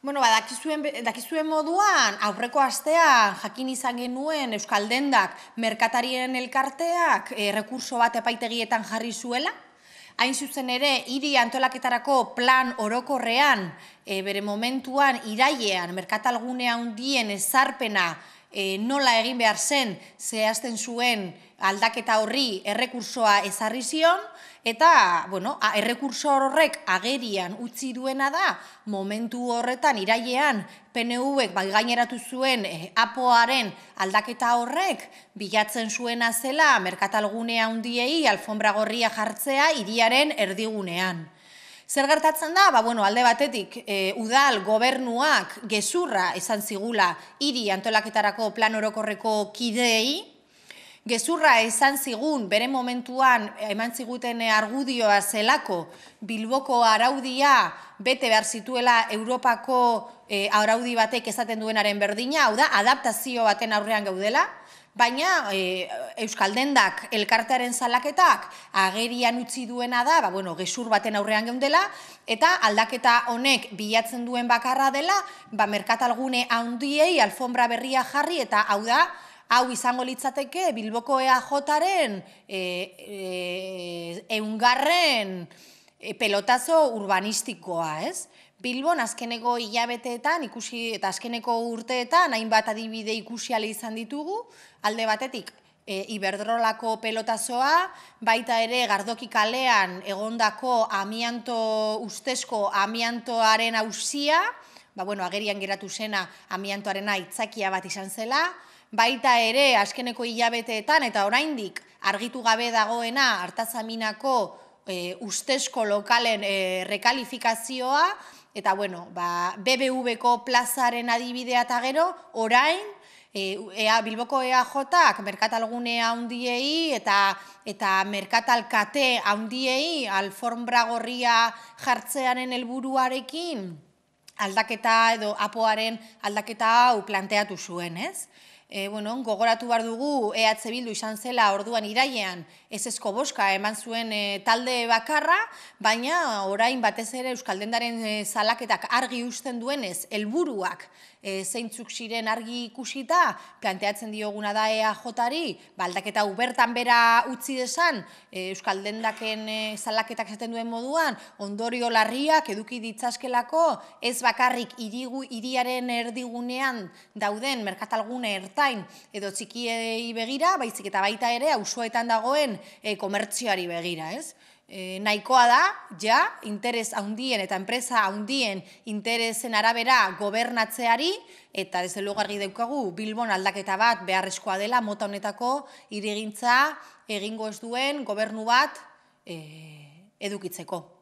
Bueno, ba, dakizuen, moduan, aurreko astea, jakin izan genuen Euskaldendak merkatarien elkarteak e, eh, rekurso bat epaitegietan jarri zuela. Hain zuzen ere, hiri antolaketarako plan orokorrean, eh, bere momentuan, irailean, merkatalgunea handien ezarpena e, nola egin behar zen zehazten zuen aldaketa horri errekursoa ezarri zion, eta bueno, errekurso horrek agerian utzi duena da, momentu horretan, irailean, PNU-ek bai gaineratu zuen eh, apoaren aldaketa horrek bilatzen zuena zela, merkatalgunea undiei, alfombra gorria jartzea, iriaren erdigunean. Zer gertatzen da, ba, bueno, alde batetik, e, udal gobernuak gezurra esan zigula hiri antolaketarako plan orokorreko kidei, gezurra esan zigun, bere momentuan, e, eman ziguten argudioa zelako, bilboko araudia bete behar zituela Europako e, araudi batek esaten duenaren berdina, hau da, adaptazio baten aurrean gaudela, Baina e, eh, Euskaldendak elkartearen zalaketak agerian utzi duena da, ba, bueno, gesur baten aurrean geundela, eta aldaketa honek bilatzen duen bakarra dela, ba, merkatalgune handiei alfombra berria jarri eta hau da, hau izango litzateke Bilboko EAJaren e, eh, e, eh, eungarren pelotazo urbanistikoa, ez? Bilbon azkeneko hilabeteetan ikusi eta azkeneko urteetan hainbat adibide ikusi ale izan ditugu alde batetik e, Iberdrolako pelotazoa, baita ere Gardoki kalean egondako amianto ustezko amiantoaren ausia, ba bueno, agerian geratu zena amiantoarena aitzakia bat izan zela, baita ere azkeneko hilabeteetan eta oraindik argitu gabe dagoena hartazaminako e, ustezko lokalen e, rekalifikazioa, eta bueno, ba, bbv plazaren adibidea eta gero, orain, e, ea, Bilboko EAJak merkatalgunea handiei eta eta merkatalkate handiei alformbra gorria jartzearen helburuarekin aldaketa edo apoaren aldaketa hau planteatu zuen, ez? e, bueno, gogoratu bar dugu EH Bildu izan zela orduan irailean ez ezko boska eman zuen eh, talde bakarra, baina orain batez ere Euskaldendaren e, eh, zalaketak argi usten duenez, helburuak e, zeintzuk ziren argi ikusita, planteatzen dioguna da EAJ-ari, baldaketa ba, ubertan bera utzi desan, e, Euskaldendaken e, zalaketak zaten duen moduan, ondorio larriak eduki ditzazkelako, ez bakarrik irigu, iriaren erdigunean dauden merkatalgune erdigunean, ertain edo txikiei begira, baizik eta baita ere auzoetan dagoen e, komertzioari begira, ez? E, nahikoa da, ja, interes handien eta enpresa handien interesen arabera gobernatzeari, eta ez luego daukagu Bilbon aldaketa bat beharrezkoa dela mota honetako irigintza egingo ez duen gobernu bat e, edukitzeko.